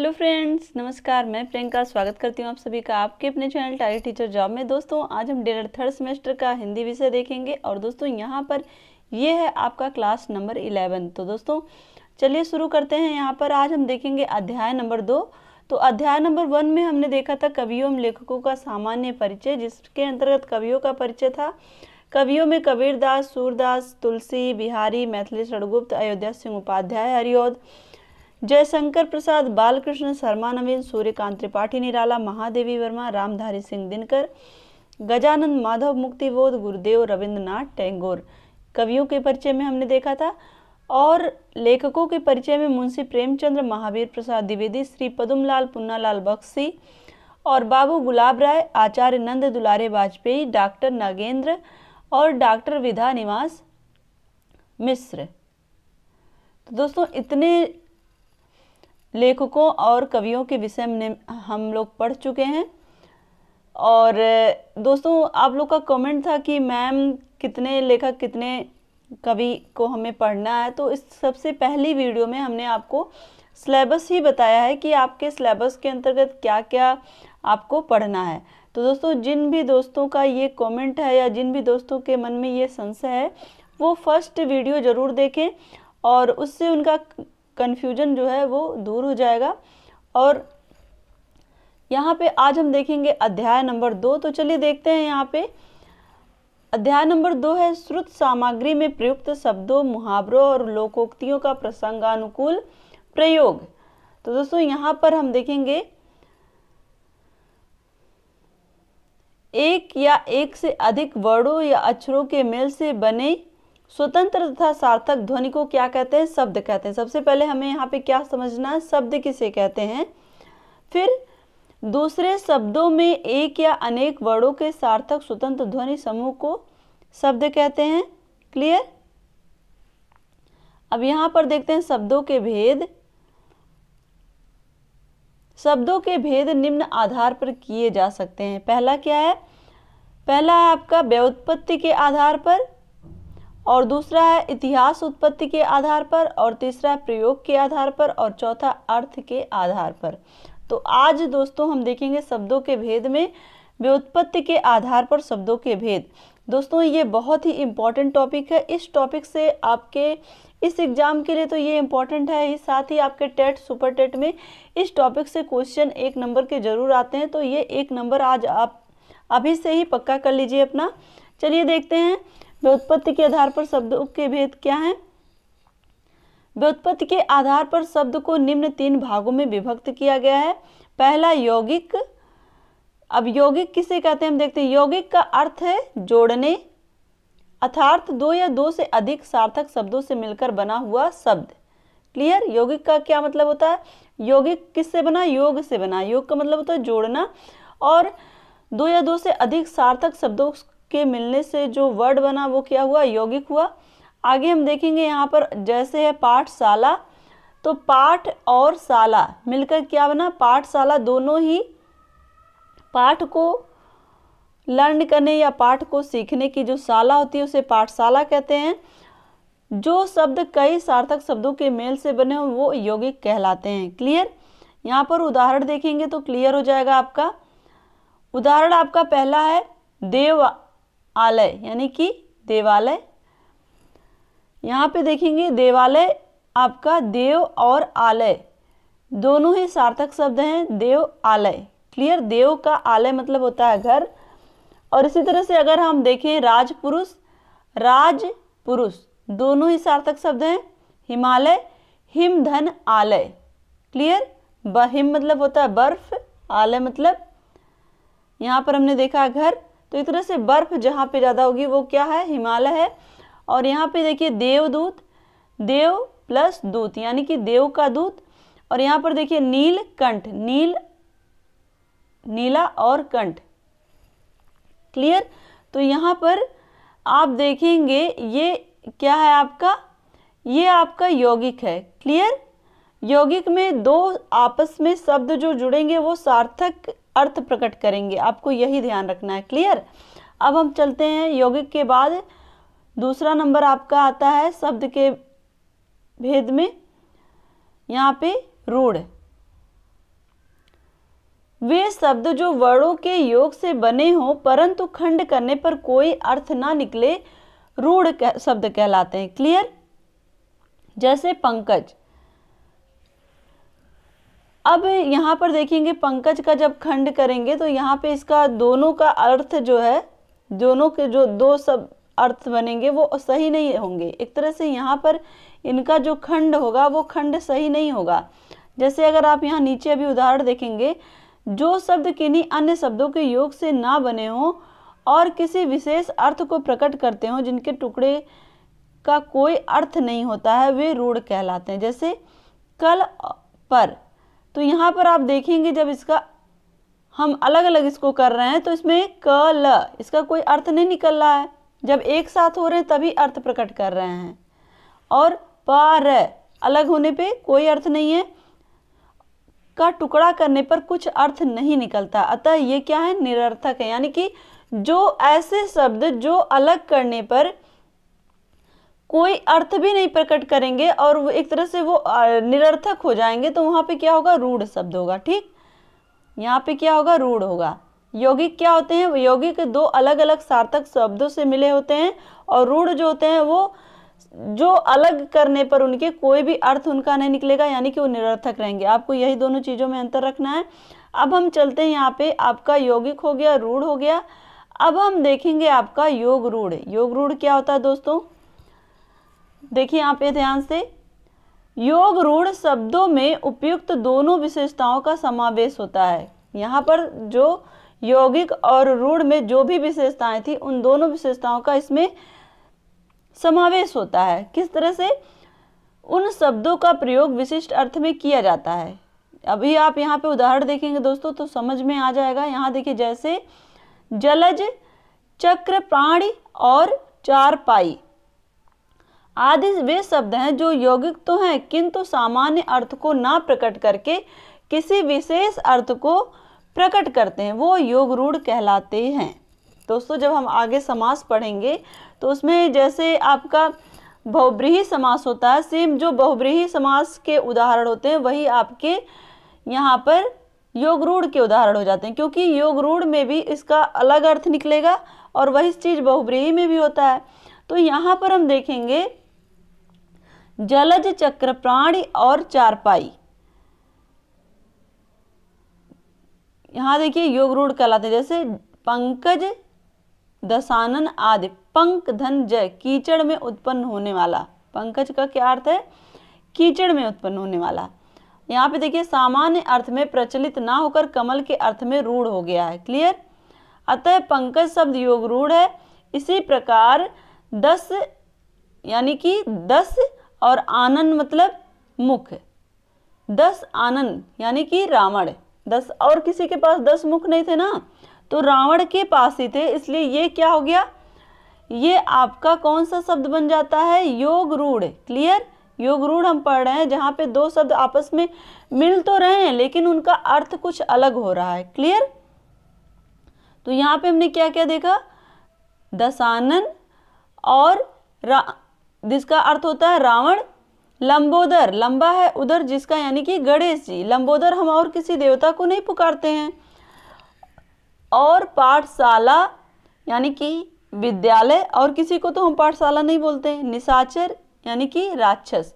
hello friends नमस्कार मैं प्रियंका स्वागत करती हूँ आप सभी का आपके अपने चैनल टाइगर टीचर जॉब में दोस्तों आज हम डेढ़ थर्ड सेमेस्टर का हिंदी विषय देखेंगे और दोस्तों यहाँ पर ये है आपका क्लास नंबर इलेवन तो दोस्तों चलिए शुरू करते हैं यहाँ पर आज हम देखेंगे अध्याय नंबर दो तो अध्याय नंबर वन में हमने देखा था कवियों एवं लेखकों का सामान्य परिचय जिसके अंतर्गत कवियों का परिचय था कवियों में कबीरदास सूरदास तुलसी बिहारी मैथिली षडगुप्त अयोध्या सिंह उपाध्याय हरिओद जयशंकर प्रसाद बालकृष्ण शर्मा नवीन सूर्यकांत त्रिपाठी निराला महादेवी वर्मा रामधारी सिंह दिनकर गजानंद माधव मुक्तिबोध गुरुदेव रविंद्रनाथ टैगोर कवियों के परिचय में हमने देखा था और लेखकों के परिचय में मुंशी प्रेमचंद्र महावीर प्रसाद द्विवेदी श्री पदुमलाल पुन्नालाल बख्शी और बाबू गुलाब राय आचार्य नंद दुलारे वाजपेयी डॉक्टर नागेंद्र और डॉक्टर विधा निवास मिश्र तो दोस्तों इतने लेखकों और कवियों के विषय में हम लोग पढ़ चुके हैं और दोस्तों आप लोग का कमेंट था कि मैम कितने लेखक कितने कवि को हमें पढ़ना है तो इस सबसे पहली वीडियो में हमने आपको सिलेबस ही बताया है कि आपके सिलेबस के अंतर्गत क्या क्या आपको पढ़ना है तो दोस्तों जिन भी दोस्तों का ये कमेंट है या जिन भी दोस्तों के मन में ये संशय है वो फर्स्ट वीडियो ज़रूर देखें और उससे उनका कन्फ्यूजन जो है वो दूर हो जाएगा और यहाँ पे आज हम देखेंगे अध्याय नंबर दो तो चलिए देखते हैं यहाँ पे अध्याय नंबर दो है श्रुत सामग्री में प्रयुक्त शब्दों मुहावरों और लोकोक्तियों का प्रसंगानुकूल प्रयोग तो दोस्तों यहाँ पर हम देखेंगे एक या एक से अधिक वर्णों या अक्षरों के मेल से बने स्वतंत्र तथा सार्थक ध्वनि को क्या कहते हैं शब्द कहते हैं सबसे पहले हमें यहाँ पे क्या समझना है शब्द किसे कहते हैं फिर दूसरे शब्दों में एक या अनेक वर्णों के सार्थक स्वतंत्र ध्वनि समूह को शब्द कहते हैं क्लियर अब यहां पर देखते हैं शब्दों के भेद शब्दों के भेद निम्न आधार पर किए जा सकते हैं पहला क्या है पहला है आपका व्युत्पत्ति के आधार पर और दूसरा है इतिहास उत्पत्ति के आधार पर और तीसरा प्रयोग के आधार पर और चौथा अर्थ के आधार पर तो आज दोस्तों हम देखेंगे शब्दों के भेद में व्युत्पत्ति के आधार पर शब्दों के भेद दोस्तों ये बहुत ही इम्पॉर्टेंट टॉपिक है इस टॉपिक से आपके इस एग्ज़ाम के लिए तो ये इम्पॉर्टेंट है ही साथ ही आपके टेट सुपर टेट में इस टॉपिक से क्वेश्चन एक नंबर के ज़रूर आते हैं तो ये एक नंबर आज आप अभी से ही पक्का कर लीजिए अपना चलिए देखते हैं व्युत्पत्ति के आधार पर शब्दों के भेद क्या हैं व्युत्पत्ति के आधार पर शब्द को निम्न तीन भागों में विभक्त किया गया है पहला यौगिक अब यौगिक किसे कहते हैं हम देखते हैं यौगिक का अर्थ है जोड़ने अर्थार्थ दो या दो से अधिक सार्थक शब्दों से मिलकर बना हुआ शब्द क्लियर यौगिक का क्या मतलब होता है यौगिक किससे बना योग से बना योग का मतलब होता है जोड़ना और दो या दो से अधिक सार्थक शब्दों के मिलने से जो वर्ड बना वो क्या हुआ यौगिक हुआ आगे हम देखेंगे यहाँ पर जैसे है पाठशाला तो पाठ और शाला मिलकर क्या बना पाठशाला दोनों ही पाठ को लर्न करने या पाठ को सीखने की जो शाला होती है उसे पाठशाला कहते हैं जो शब्द कई सार्थक शब्दों के मेल से बने हों वो यौगिक कहलाते हैं क्लियर यहाँ पर उदाहरण देखेंगे तो क्लियर हो जाएगा आपका उदाहरण आपका पहला है देव आलय यानी कि देवालय यहाँ पे देखेंगे देवालय आपका देव और आलय दोनों ही सार्थक शब्द हैं देव आलय क्लियर देव का आलय मतलब होता है घर और इसी तरह से अगर हम देखें राजपुरुष पुरुष दोनों ही सार्थक शब्द हैं हिमालय हिम धन आलय क्लियर बहिम मतलब होता है बर्फ आलय मतलब यहाँ पर हमने देखा घर तो एक तरह से बर्फ़ जहाँ पे ज़्यादा होगी वो क्या है हिमालय है और यहाँ पे देखिए देवदूत देव प्लस दूत यानी कि देव का दूत और यहाँ पर देखिए कंठ नील नीला और कंठ क्लियर तो यहाँ पर आप देखेंगे ये क्या है आपका ये आपका यौगिक है क्लियर यौगिक में दो आपस में शब्द जो जुड़ेंगे वो सार्थक अर्थ प्रकट करेंगे आपको यही ध्यान रखना है क्लियर अब हम चलते हैं यौगिक के बाद दूसरा नंबर आपका आता है शब्द के भेद में यहाँ पे रूढ़ वे शब्द जो वर्णों के योग से बने हों परंतु खंड करने पर कोई अर्थ ना निकले रूढ़ शब्द कहलाते हैं क्लियर जैसे पंकज अब यहाँ पर देखेंगे पंकज का जब खंड करेंगे तो यहाँ पे इसका दोनों का अर्थ जो है दोनों के जो दो सब अर्थ बनेंगे वो सही नहीं होंगे एक तरह से यहाँ पर इनका जो खंड होगा वो खंड सही नहीं होगा जैसे अगर आप यहाँ नीचे अभी उदाहरण देखेंगे जो शब्द किन्हीं अन्य शब्दों के योग से ना बने हों और किसी विशेष अर्थ को प्रकट करते हों जिनके टुकड़े का कोई अर्थ नहीं होता है वे रूढ़ कहलाते हैं जैसे कल पर तो यहाँ पर आप देखेंगे जब इसका हम अलग अलग इसको कर रहे हैं तो इसमें क ल इसका कोई अर्थ नहीं निकल रहा है जब एक साथ हो रहे हैं तभी अर्थ प्रकट कर रहे हैं और र अलग होने पे कोई अर्थ नहीं है का टुकड़ा करने पर कुछ अर्थ नहीं निकलता अतः ये क्या है निरर्थक है यानी कि जो ऐसे शब्द जो अलग करने पर कोई अर्थ भी नहीं प्रकट करेंगे और वो एक तरह से वो निरर्थक हो जाएंगे तो वहाँ पे क्या होगा रूढ़ शब्द होगा ठीक यहाँ पे क्या होगा रूढ़ होगा यौगिक क्या होते हैं यौगिक दो अलग अलग सार्थक शब्दों से मिले होते हैं और रूढ़ जो होते हैं वो जो अलग करने पर उनके कोई भी अर्थ उनका नहीं निकलेगा यानी कि वो निरर्थक रहेंगे आपको यही दोनों चीज़ों में अंतर रखना है अब हम चलते हैं यहाँ पे आपका यौगिक हो गया रूढ़ हो गया अब हम देखेंगे आपका योग रूढ़ योग रूढ़ क्या होता है दोस्तों देखिए आप ये ध्यान से योग रूढ़ शब्दों में उपयुक्त दोनों विशेषताओं का समावेश होता है यहाँ पर जो यौगिक और रूढ़ में जो भी विशेषताएं थी उन दोनों विशेषताओं का इसमें समावेश होता है किस तरह से उन शब्दों का प्रयोग विशिष्ट अर्थ में किया जाता है अभी आप यहाँ पे उदाहरण देखेंगे दोस्तों तो समझ में आ जाएगा यहाँ देखिए जैसे जलज चक्र प्राणी और चार पाई आदि वे शब्द हैं जो यौगिक तो हैं किंतु सामान्य अर्थ को ना प्रकट करके किसी विशेष अर्थ को प्रकट करते हैं वो योग रूढ़ कहलाते हैं दोस्तों जब हम आगे समास पढ़ेंगे तो उसमें जैसे आपका बहुब्रीही समास होता है सेम जो बहुब्रीही समास के उदाहरण होते हैं वही आपके यहाँ पर योग रूढ़ के उदाहरण हो जाते हैं क्योंकि योग रूढ़ में भी इसका अलग अर्थ निकलेगा और वही चीज़ बहुब्रीही में भी होता है तो यहाँ पर हम देखेंगे जलज चक्र प्राणी और चारपाई यहां देखिए योग रूढ़ कहलाते जैसे पंकज दसानन आदि पंक धन जय कीचड़ में उत्पन्न होने वाला पंकज का क्या अर्थ है कीचड़ में उत्पन्न होने वाला यहाँ पे देखिए सामान्य अर्थ में प्रचलित ना होकर कमल के अर्थ में रूढ़ हो गया है क्लियर अतः पंकज शब्द योग रूढ़ है इसी प्रकार दस यानी कि दस और आनंद मतलब मुख दस आनंद यानी कि रावण दस और किसी के पास दस मुख नहीं थे ना तो रावण के पास ही थे इसलिए ये क्या हो गया ये आपका कौन सा शब्द बन जाता है योग रूढ़ क्लियर योग रूढ़ हम पढ़ रहे हैं जहाँ पे दो शब्द आपस में मिल तो रहे हैं लेकिन उनका अर्थ कुछ अलग हो रहा है क्लियर तो यहाँ पे हमने क्या क्या देखा दसानन और जिसका अर्थ होता है रावण लंबोदर लंबा है उधर जिसका यानी कि गणेश जी लंबोदर हम और किसी देवता को नहीं पुकारते हैं और पाठशाला यानी कि विद्यालय और किसी को तो हम पाठशाला नहीं बोलते हैं निशाचर यानी कि राक्षस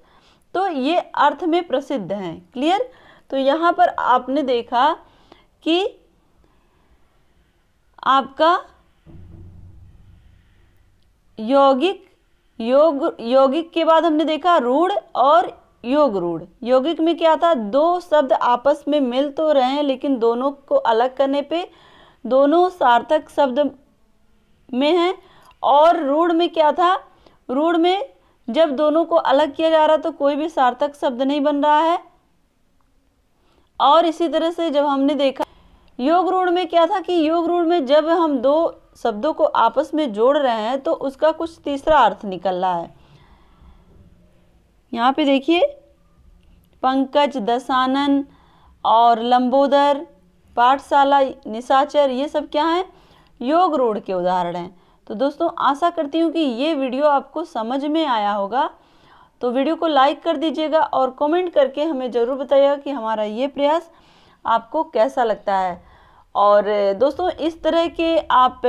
तो ये अर्थ में प्रसिद्ध हैं क्लियर तो यहाँ पर आपने देखा कि आपका यौगिक योग योगिक के बाद हमने देखा रूढ़ और योग रूढ़ योगिक में क्या था दो शब्द आपस में मिल तो रहे हैं लेकिन दोनों को अलग करने पे दोनों सार्थक शब्द में हैं और रूढ़ में क्या था रूढ़ में जब दोनों को अलग किया जा रहा तो कोई भी सार्थक शब्द नहीं बन रहा है और इसी तरह से जब हमने देखा योग रूढ़ में क्या था कि योग रूढ़ में जब हम दो शब्दों को आपस में जोड़ रहे हैं तो उसका कुछ तीसरा अर्थ निकल रहा है यहाँ पे देखिए पंकज दसानन और लंबोदर पाठशाला निशाचर ये सब क्या हैं योग रूढ़ के उदाहरण हैं तो दोस्तों आशा करती हूँ कि ये वीडियो आपको समझ में आया होगा तो वीडियो को लाइक कर दीजिएगा और कमेंट करके हमें ज़रूर बताइएगा कि हमारा ये प्रयास आपको कैसा लगता है और दोस्तों इस तरह के आप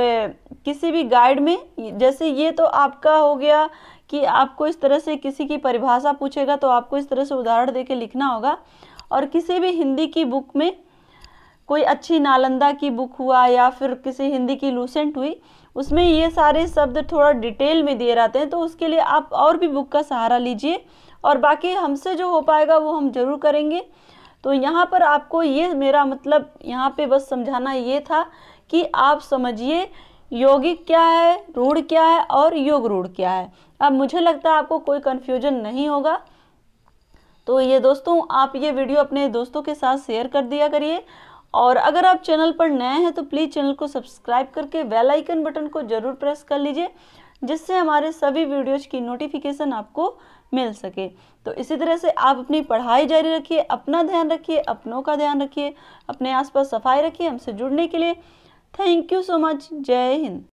किसी भी गाइड में जैसे ये तो आपका हो गया कि आपको इस तरह से किसी की परिभाषा पूछेगा तो आपको इस तरह से उदाहरण देके लिखना होगा और किसी भी हिंदी की बुक में कोई अच्छी नालंदा की बुक हुआ या फिर किसी हिंदी की लूसेंट हुई उसमें ये सारे शब्द थोड़ा डिटेल में दिए रहते हैं तो उसके लिए आप और भी बुक का सहारा लीजिए और बाकी हमसे जो हो पाएगा वो हम ज़रूर करेंगे तो यहाँ पर आपको ये मेरा मतलब यहाँ पे बस समझाना ये था कि आप समझिए यौगिक क्या है रूढ़ क्या है और योग रूढ़ क्या है अब मुझे लगता है आपको कोई कन्फ्यूजन नहीं होगा तो ये दोस्तों आप ये वीडियो अपने दोस्तों के साथ शेयर कर दिया करिए और अगर आप चैनल पर नए हैं तो प्लीज़ चैनल को सब्सक्राइब करके बेल आइकन बटन को ज़रूर प्रेस कर लीजिए जिससे हमारे सभी वीडियोज़ की नोटिफिकेशन आपको मिल सके तो इसी तरह से आप अपनी पढ़ाई जारी रखिए अपना ध्यान रखिए अपनों का ध्यान रखिए अपने आसपास सफाई रखिए हमसे जुड़ने के लिए थैंक यू सो मच जय हिंद